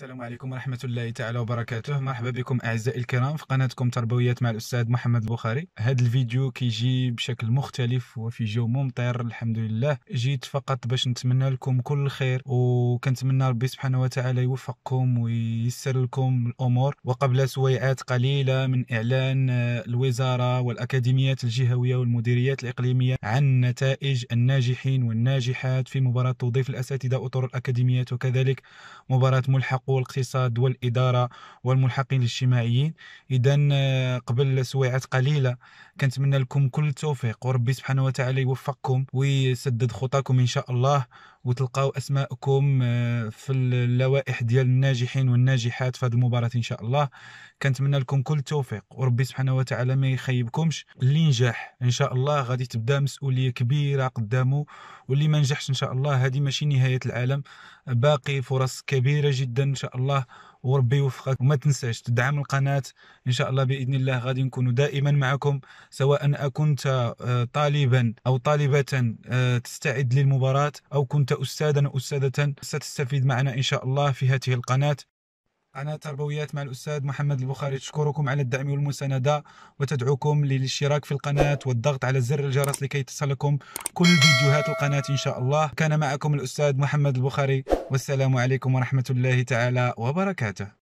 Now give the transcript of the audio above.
السلام عليكم ورحمة الله تعالى وبركاته مرحبا بكم أعزائي الكرام في قناتكم تربويات مع الأستاذ محمد البخاري هذا الفيديو كيجي بشكل مختلف وفي جو ممطر الحمد لله جيت فقط باش نتمنى لكم كل خير وكنتمنى ربي سبحانه وتعالى يوفقكم وييسر لكم الأمور وقبل سويعات قليلة من إعلان آه، الوزارة والأكاديميات الجهوية والمديريات الإقليمية عن نتائج الناجحين والناجحات في مباراة توظيف الأساتذة أطر الأكاديميات وكذلك مباراة ملحق والاقتصاد والإدارة والملحقين الاجتماعيين إذا آه، قبل سويعات قليلة كنتمنى لكم كل التوفيق وربي سبحانه وتعالى يوفقكم ويسدد خطاكم إن شاء الله وتلقاو اسماءكم آه، في اللوائح ديال الناجحين والناجحات في هذه المباراه ان شاء الله كنتمنى لكم كل التوفيق وربي سبحانه وتعالى ما يخيبكمش اللي نجح ان شاء الله غادي تبدا مسؤوليه كبيره قدامه واللي ما نجحش ان شاء الله هذه ماشي نهايه العالم باقي فرص كبيره جدا ان شاء الله وربي يوفقك وما تنساش تدعم القناة إن شاء الله بإذن الله غادي نكون دائما معكم سواء أكنت آه، طالبا أو طالبة آه، تستعد للمباراة أو كنت كنت أستاذا أستاذة ستستفيد معنا إن شاء الله في هذه القناة قناة تربويات مع الأستاذ محمد البخاري تشكركم على الدعم والمساندة وتدعوكم للاشتراك في القناة والضغط على زر الجرس لكي تصلكم كل فيديوهات القناة إن شاء الله كان معكم الأستاذ محمد البخاري والسلام عليكم ورحمة الله تعالى وبركاته